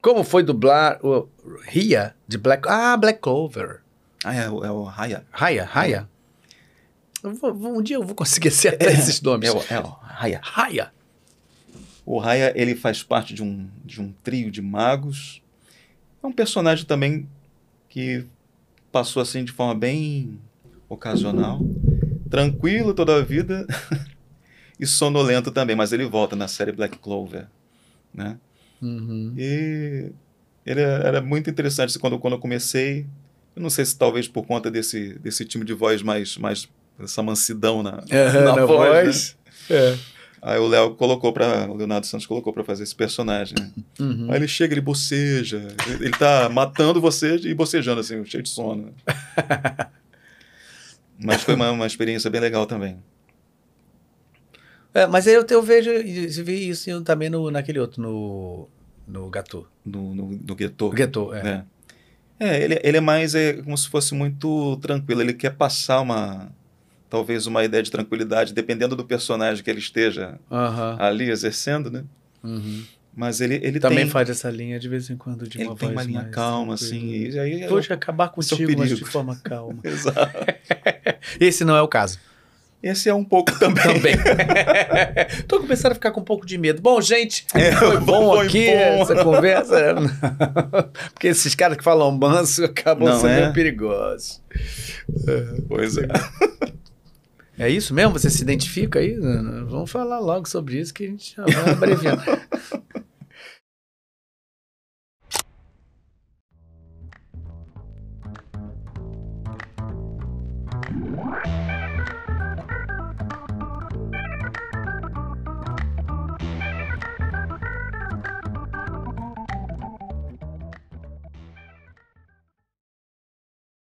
Como foi dublar o Ria de Black... Ah, Black Clover. Ah, é, é o Raya. Raya, Raya. um dia eu vou conseguir acertar é, esses nomes. É, o, é o Raya. Raya. O Raya, ele faz parte de um, de um trio de magos. É um personagem também que passou assim de forma bem ocasional. Tranquilo toda a vida. e sonolento também, mas ele volta na série Black Clover, né? Uhum. E ele é, era muito interessante quando, quando eu comecei. Eu não sei se talvez por conta desse, desse time de voz mais, mais essa mansidão na, é, na, na, voz. Né? né? É. Aí o Léo colocou para o Leonardo Santos colocou para fazer esse personagem. Né? Uhum. Aí ele chega, ele boceja, ele, ele tá matando você e bocejando assim, cheio de sono. Né? Mas foi uma, uma experiência bem legal também. É, mas eu, eu vejo eu vi isso também no, naquele outro, no, no Gatô. No, no, no Guetô. Guetô, é. Né? É, ele, ele é mais é, como se fosse muito tranquilo. Ele quer passar uma. Talvez uma ideia de tranquilidade, dependendo do personagem que ele esteja uhum. ali exercendo, né? Uhum. Mas ele, ele também tem... faz essa linha de vez em quando de ele uma tem uma linha calma, assim. E aí Vou é eu... acabar contigo, mas de forma calma. Exato. Esse não é o caso. Esse é um pouco também. Também. Tô começando a ficar com um pouco de medo. Bom, gente, é, foi bom foi aqui bom. essa conversa. Porque esses caras que falam manso acabam Não, sendo é? perigosos. É, pois é. É isso mesmo? Você se identifica aí? Vamos falar logo sobre isso que a gente já vai abreviando.